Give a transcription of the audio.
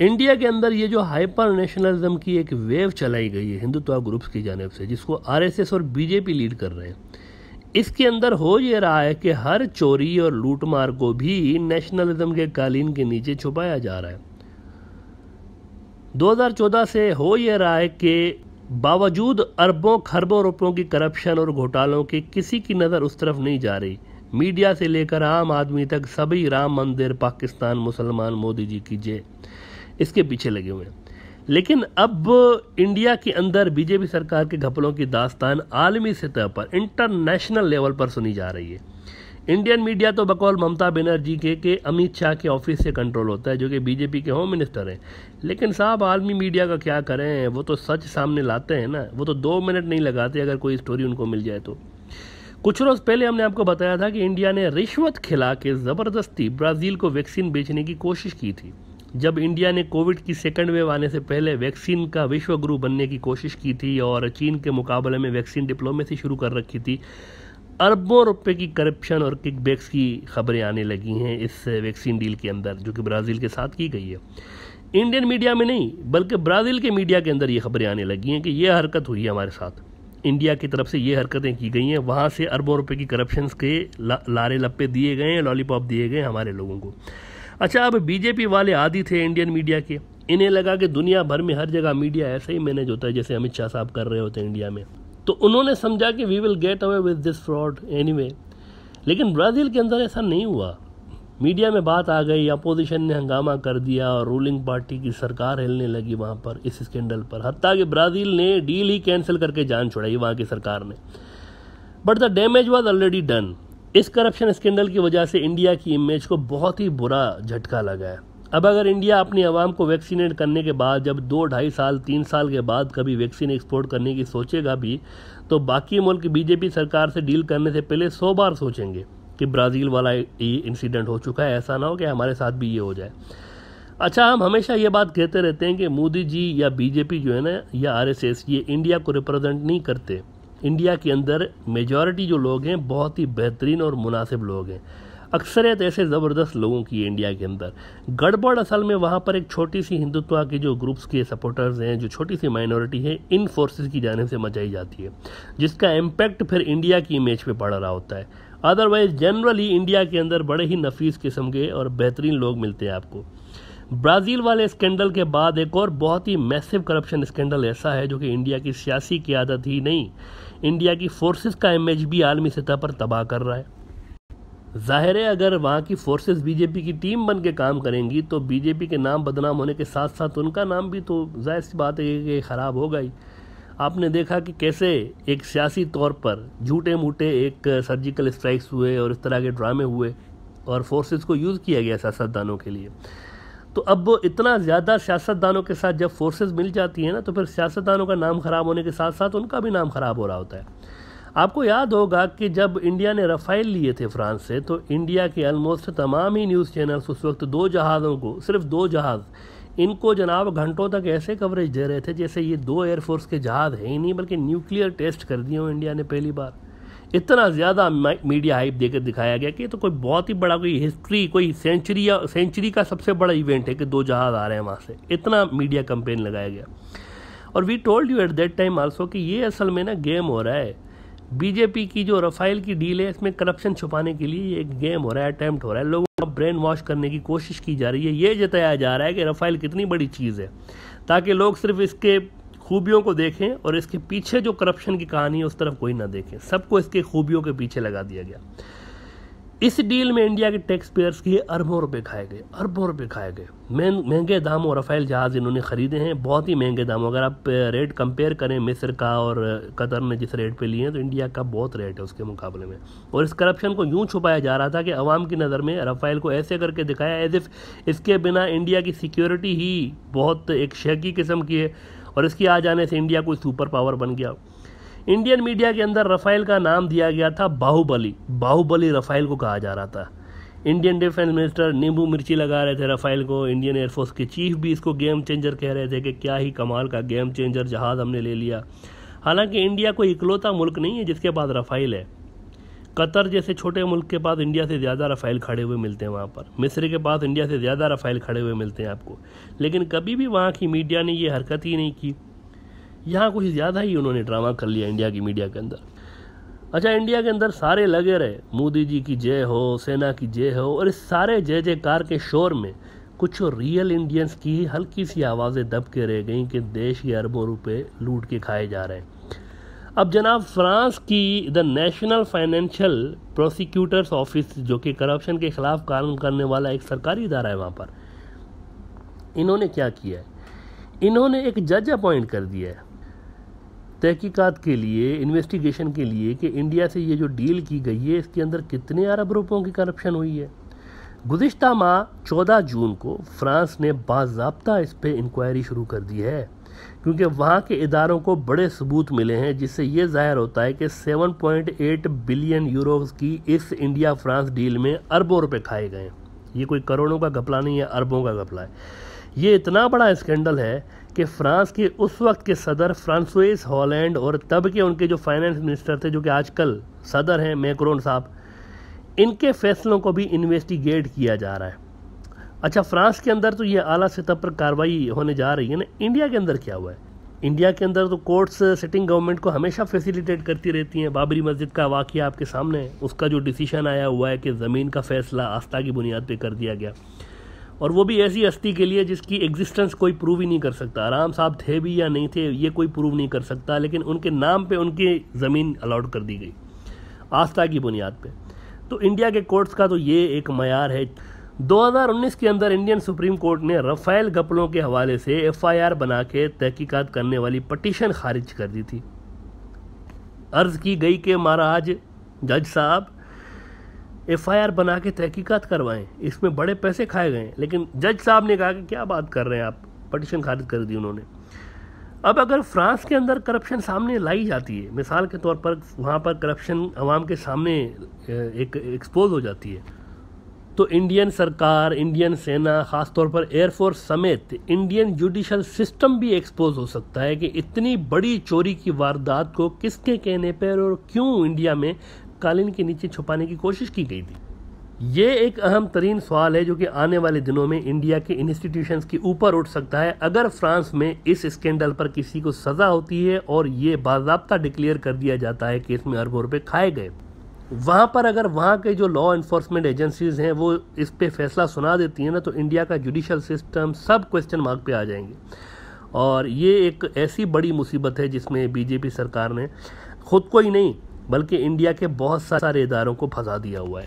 India के अंदर ये जो हाइपर नेशनलिज्म की एक वेव चलाई गई है हिंदुत्व ग्रुप्स की जानब से जिसको आरएसएस और बीजेपी लीड कर रहे हैं इसके अंदर हो ये रहा है कि हर चोरी और लूटमार को भी नेशनलिज्म के कालीन के नीचे छुपाया जा रहा है 2014 से हो ये रहा है कि बावजूद अरबों खरबों रुपयों की करप्शन और घोटालों के किसी की नज़र उस तरफ नहीं जा रही मीडिया से लेकर आम आदमी तक सभी राम मंदिर पाकिस्तान मुसलमान मोदी जी की जय इसके पीछे लगे हुए हैं लेकिन अब इंडिया के अंदर बीजेपी सरकार के घपलों की दास्तान आलमी सतह पर इंटरनेशनल लेवल पर सुनी जा रही है इंडियन मीडिया तो बकौल ममता बनर्जी के के अमित शाह के ऑफिस से कंट्रोल होता है जो कि बीजेपी के होम मिनिस्टर हैं लेकिन साहब आलमी मीडिया का क्या करें वो तो सच सामने लाते हैं ना वो तो दो मिनट नहीं लगाते अगर कोई स्टोरी उनको मिल जाए तो कुछ रोज़ पहले हमने आपको बताया था कि इंडिया ने रिश्वत खिला के ज़बरदस्ती ब्राज़ील को वैक्सीन बेचने की कोशिश की थी जब इंडिया ने कोविड की सेकेंड वेव आने से पहले वैक्सीन का विश्व गुरु बनने की कोशिश की थी और चीन के मुकाबले में वैक्सीन डिप्लोमेसी शुरू कर रखी थी अरबों रुपए की करप्शन और किकबैक्स की खबरें आने लगी हैं इस वैक्सीन डील के अंदर जो कि ब्राज़ील के साथ की गई है इंडियन मीडिया में नहीं बल्कि ब्राज़ील के मीडिया के अंदर ये खबरें आने लगी हैं कि ये हरकत हुई है हमारे साथ इंडिया की तरफ से ये हरकतें की गई हैं वहाँ से अरबों रुपए की करप्शन के ला, लारे लप्पे दिए गए हैं लॉलीपॉप दिए गए हमारे लोगों को अच्छा अब बीजेपी वाले आदि थे इंडियन मीडिया के इन्हें लगा कि दुनिया भर में हर जगह मीडिया ऐसे ही मैनेज होता है जैसे अमित शाह साहब कर रहे होते हैं इंडिया में तो उन्होंने समझा कि we will get away with this fraud any लेकिन ब्राज़ील के अंदर ऐसा नहीं हुआ मीडिया में बात आ गई अपोजिशन ने हंगामा कर दिया और रूलिंग पार्टी की सरकार हिलने लगी वहाँ पर इस स्कैंडल पर हती कि ब्राज़ील ने डील ही कैंसिल करके जान छुड़ाई वहाँ की सरकार ने but the damage was already done इस करप्शन स्कैंडल की वजह से इंडिया की इमेज को बहुत ही बुरा झटका लगा है अब अगर इंडिया अपनी आवाम को वैक्सीनेट करने के बाद जब दो ढाई साल तीन साल के बाद कभी वैक्सीन एक्सपोर्ट करने की सोचेगा भी तो बाकी मुल्क बीजेपी सरकार से डील करने से पहले सौ बार सोचेंगे कि ब्राज़ील वाला ये इंसिडेंट हो चुका है ऐसा ना हो कि हमारे साथ भी ये हो जाए अच्छा हम हमेशा ये बात कहते रहते हैं कि मोदी जी या बीजेपी जो है ना या आरएसएस ये इंडिया को रिप्रेजेंट नहीं करते इंडिया के अंदर मेजॉरिटी जो लोग हैं बहुत ही बेहतरीन और मुनासिब लोग हैं अक्सरियत ऐसे ज़बरदस्त लोगों की है इंडिया के अंदर गड़बड़ असल में वहाँ पर एक छोटी सी हिंदुत्व के जो ग्रुप्स के सपोर्टर्स हैं जो छोटी सी माइनॉरिटी है इन फोर्सेस की जानब से मचाई जाती है जिसका इम्पैक्ट फिर इंडिया की इमेज पे पड़ रहा होता है अदरवाइज़ जनरली इंडिया के अंदर बड़े ही नफीस किस्म के और बेहतरीन लोग मिलते हैं आपको ब्राज़ील वाले स्कैंडल के बाद एक और बहुत ही मैसिव करप्शन स्कैंडल ऐसा है जो कि इंडिया की सियासी क्यादत ही नहीं इंडिया की फोर्सेस का इमेज भी आलमी सतह पर तबाह कर रहा है ज़ाहिर है अगर वहाँ की फोर्सेस बीजेपी की टीम बन के काम करेंगी तो बीजेपी के नाम बदनाम होने के साथ साथ उनका नाम भी तो जाहिर सी बात है कि ख़राब होगा ही आपने देखा कि कैसे एक सियासी तौर पर झूठे मूठे एक सर्जिकल स्ट्राइक्स हुए और इस तरह के ड्रामे हुए और फोर्सेस को यूज़ किया गया सियासतदानों के लिए तो अब इतना ज़्यादा सियासतदानों के साथ जब फोर्सेस मिल जाती हैं ना तो फिर सियासतदानों का नाम ख़राब होने के साथ साथ उनका भी नाम ख़राब हो रहा होता है आपको याद होगा कि जब इंडिया ने रफ़ाइल लिए थे फ्रांस से तो इंडिया के ऑलमोस्ट तमाम ही न्यूज़ चैनल्स उस वक्त दो जहाज़ों को सिर्फ दो जहाज़ इनको जनाब घंटों तक ऐसे कवरेज दे रहे थे जैसे ये दो एयरफोर्स के जहाज़ हैं ही नहीं बल्कि न्यूक्लियर टेस्ट कर दिए हों इंडिया ने पहली बार इतना ज़्यादा मीडिया हाइप देकर दिखाया गया कि ये तो कोई बहुत ही बड़ा कोई हिस्ट्री कोई सेंचुरी या सेंचुरी का सबसे बड़ा इवेंट है कि दो जहाज़ आ रहे हैं वहाँ से इतना मीडिया कंपेन लगाया गया और we told you at that time also कि ये असल में ना गेम हो रहा है बीजेपी की जो रफाइल की डील है इसमें करप्शन छुपाने के लिए एक गेम हो रहा है अटैम्प्ट हो रहा है लोगों को ब्रेन वॉश करने की कोशिश की जा रही है ये जताया जा रहा है कि रफाइल कितनी बड़ी चीज़ है ताकि लोग सिर्फ इसके खूबियों को देखें और इसके पीछे जो करप्शन की कहानी है उस तरफ कोई ना देखें सबको इसके खूबियों के पीछे लगा दिया गया इस डील में इंडिया के टैक्स पेयर्स के अरबों रुपए खाए गए अरबों रुपए खाए गए महंगे दामों रफेल जहाज इन्होंने खरीदे हैं बहुत ही महंगे दामों अगर आप रेट कंपेयर करें मिस्र का और कतर ने जिस रेट पे लिए हैं तो इंडिया का बहुत रेट है उसके मुकाबले में और इस करप्शन को यूं छुपाया जा रहा था कि अवाम की नज़र में रफ़ाइल को ऐसे करके दिखाया एज इफ़ इसके बिना इंडिया की सिक्योरिटी ही बहुत एक शेकी किस्म की है और इसकी आ जाने से इंडिया कोई सुपर पावर बन गया इंडियन मीडिया के अंदर रफ़ाइल का नाम दिया गया था बाहुबली बाहुबली रफ़ाइल को कहा जा रहा था इंडियन डिफेंस मिनिस्टर नींबू मिर्ची लगा रहे थे रफ़ाइल को इंडियन एयरफोर्स के चीफ भी इसको गेम चेंजर कह रहे थे कि क्या ही कमाल का गेम चेंजर जहाज़ हमने ले लिया हालांकि इंडिया कोई इकलौता मुल्क नहीं है जिसके पास रफ़ाइल है कतर जैसे छोटे मुल्क के पास इंडिया से ज़्यादा रफ़ाइल खड़े हुए मिलते हैं वहाँ पर मिस्र के पास इंडिया से ज़्यादा रफ़ाइल खड़े हुए मिलते हैं आपको लेकिन कभी भी वहाँ की मीडिया ने ये हरकत ही नहीं की यहाँ कुछ ज़्यादा ही उन्होंने ड्रामा कर लिया इंडिया की मीडिया के अंदर अच्छा इंडिया के अंदर सारे लगे रहे मोदी जी की जय हो सेना की जय हो और इस सारे जय जयकार के शोर में कुछ रियल इंडियंस की हल्की सी आवाज़ें दब के रह गई कि देश के अरबों रुपए लूट के खाए जा रहे हैं अब जनाब फ्रांस की the national financial prosecutors office जो कि करप्शन के खिलाफ कानून करने वाला एक सरकारी इदारा है वहाँ पर इन्होंने क्या किया है इन्होंने एक जज अपॉइंट कर दिया है तहकीकात के लिए इन्वेस्टिगेशन के लिए कि इंडिया से ये जो डील की गई है इसके अंदर कितने अरब रुपयों की करप्शन हुई है गुज्त माह चौदह जून को फ्रांस ने बाबा इस पर इंक्वायरी शुरू कर दी है क्योंकि वहाँ के इदारों को बड़े सबूत मिले हैं जिससे ये जाहिर होता है कि 7.8 बिलियन यूरो की इस इंडिया फ्रांस डील में अरबों रुपए खाए गए ये कोई करोड़ों का घपला नहीं है अरबों का घपला है ये इतना बड़ा स्कैंडल है कि फ्रांस के उस वक्त के सदर फ्रांसोइस हॉलैंड और तब के उनके जो फाइनेंस मिनिस्टर थे जो कि आजकल सदर हैं मैक्रोन साहब इनके फैसलों को भी इन्वेस्टिगेट किया जा रहा है अच्छा फ्रांस के अंदर तो ये आला सतह पर कार्रवाई होने जा रही है ना इंडिया के अंदर क्या हुआ है इंडिया के अंदर तो कोर्ट्स सिटिंग गवर्नमेंट को हमेशा फैसिलिटेट करती रहती हैं बाबरी मस्जिद का वाक्य आपके सामने है उसका जो डिसीशन आया हुआ है कि ज़मीन का फ़ैसला आस्था की बुनियाद पर कर दिया गया और वो भी ऐसी अस्थि के लिए जिसकी एग्जिस्टेंस कोई प्रूव ही नहीं कर सकता आराम साहब थे भी या नहीं थे ये कोई प्रूव नहीं कर सकता लेकिन उनके नाम पे उनकी ज़मीन अलाउड कर दी गई आस्था की बुनियाद पे तो इंडिया के कोर्ट्स का तो ये एक मैार है 2019 के अंदर इंडियन सुप्रीम कोर्ट ने रफेल घपलों के हवाले से एफआईआर बना के तहकीक़त करने वाली पटिशन खारिज कर दी थी अर्ज की गई कि महाराज जज साहब एफआईआर बना के तहकीक़त करवाएं इसमें बड़े पैसे खाए गए लेकिन जज साहब ने कहा कि क्या बात कर रहे हैं आप पटिशन खारिज कर दी उन्होंने अब अगर फ्रांस के अंदर करप्शन सामने लाई जाती है मिसाल के तौर पर वहाँ पर करप्शन आवाम के सामने एक एक्सपोज हो जाती है तो इंडियन सरकार इंडियन सेना खासतौर पर एयरफोर्स समेत इंडियन जुडिशल सिस्टम भी एक्सपोज हो सकता है कि इतनी बड़ी चोरी की वारदात को किसके कहने पर और क्यों इंडिया में कालीन के नीचे छुपाने की कोशिश की गई थी ये एक अहम तरीन सवाल है जो कि आने वाले दिनों में इंडिया के इंस्टीट्यूशंस के ऊपर उठ सकता है अगर फ्रांस में इस स्कैंडल पर किसी को सज़ा होती है और ये बाबा डिक्लेयर कर दिया जाता है कि इसमें अरबों रुपये खाए गए वहाँ पर अगर वहाँ के जो लॉ इन्फोर्समेंट एजेंसीज़ हैं वो इस पर फैसला सुना देती हैं ना तो इंडिया का जुडिशल सिस्टम सब क्वेश्चन मार्क पे आ जाएंगे और ये एक ऐसी बड़ी मुसीबत है जिसमें बीजेपी सरकार ने खुद को ही नहीं बल्कि इंडिया के बहुत सारे इदारों को फंसा दिया हुआ है